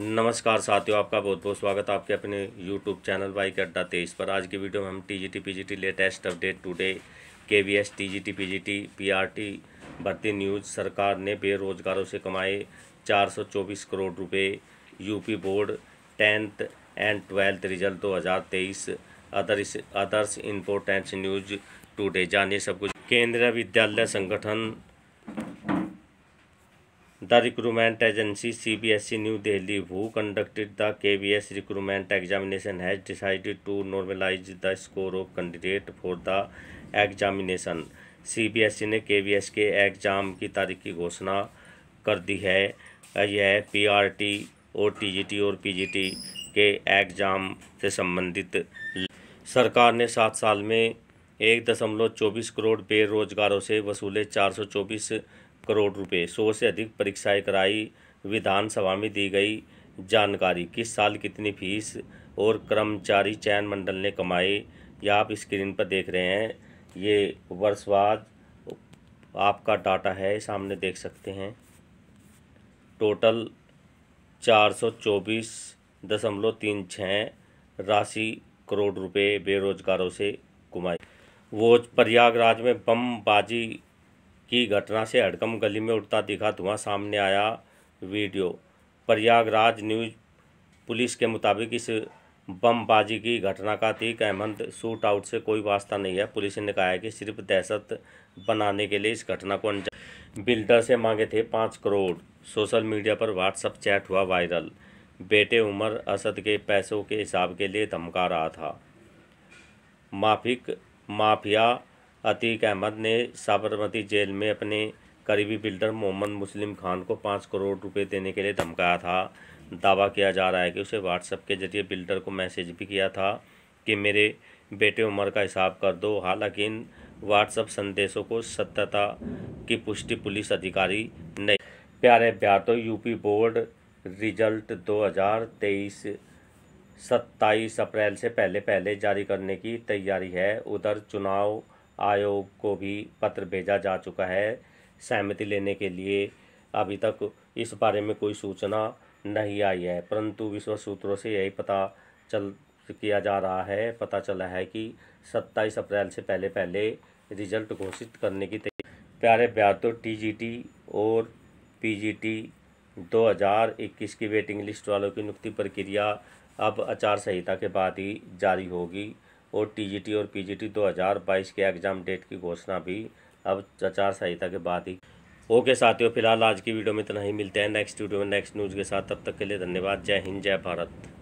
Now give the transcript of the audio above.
नमस्कार साथियों आपका बहुत बहुत स्वागत है आपके अपने यूट्यूब चैनल बाई के अड्डा तेईस पर आज की वीडियो में हम T G T P G T latest update today K V S T G T P G T P R T भर्ती न्यूज सरकार ने बेरोजगारों से कमाए 424 करोड़ रुपए UP board tenth and twelfth result दो हज़ार तेईस others others important news today जानिए सब कुछ Kendriya Vidyalaya Sangathan the recruitment agency C B S E New Delhi who conducted the K V S रिक्रूमेंट examination has decided to normalize the score of candidate for the examination C B S E ने K V S के exam की तारीख की घोषणा कर दी है यह पी आर टी और टी जी टी और पी जी टी के एग्जाम से संबंधित सरकार ने सात साल में एक दशमलव चौबीस करोड़ बेरोजगारों से वसूले चार सौ चौबीस करोड़ रुपए सौ से अधिक परीक्षाएं कराई विधानसभा में दी गई जानकारी किस साल कितनी फीस और कर्मचारी चयन मंडल ने कमाए यह आप स्क्रीन पर देख रहे हैं ये वर्षवाद आपका डाटा है सामने देख सकते हैं टोटल चार सौ चौबीस दशमलव तीन छः राशि करोड़ रुपए बेरोजगारों से कमाए वो प्रयागराज में बमबाजी की घटना से हड़कम गली में उठता दिखा धुआं सामने आया वीडियो प्रयागराज न्यूज पुलिस के मुताबिक इस बमबाजी की घटना का थी अहमद शूट आउट से कोई वास्ता नहीं है पुलिस ने कहा है कि सिर्फ दहशत बनाने के लिए इस घटना को अंजाम बिल्डर से मांगे थे पाँच करोड़ सोशल मीडिया पर व्हाट्सअप चैट हुआ वायरल बेटे उमर असद के पैसों के हिसाब के लिए धमका रहा था माफिक माफिया अतीक अहमद ने साबरमती जेल में अपने करीबी बिल्डर मोहम्मद मुस्लिम खान को पाँच करोड़ रुपए देने के लिए धमकाया था दावा किया जा रहा है कि उसे व्हाट्सएप के जरिए बिल्डर को मैसेज भी किया था कि मेरे बेटे उमर का हिसाब कर दो हालांकि इन व्हाट्सएप संदेशों को सत्यता की पुष्टि पुलिस अधिकारी नहीं प्यारे प्यार तो यूपी बोर्ड रिजल्ट 2023 27 अप्रैल से पहले पहले जारी करने की तैयारी है उधर चुनाव आयोग को भी पत्र भेजा जा चुका है सहमति लेने के लिए अभी तक इस बारे में कोई सूचना नहीं आई है परंतु विश्व सूत्रों से यही पता चल किया जा रहा है पता चला है कि 27 अप्रैल से पहले पहले रिजल्ट घोषित करने की प्यारे प्यार तो टी और पीजीटी 2021 की वेटिंग लिस्ट वालों की नियुक्ति प्रक्रिया अब आचार संहिता के बाद ही जारी होगी और टीजीटी और पीजीटी 2022 के एग्ज़ाम डेट की घोषणा भी अब आचार संहिता के बाद ही ओके साथियों फिलहाल आज की वीडियो में इतना ही मिलते हैं नेक्स्ट वीडियो में नेक्स्ट न्यूज़ के साथ तब तक के लिए धन्यवाद जय हिंद जय भारत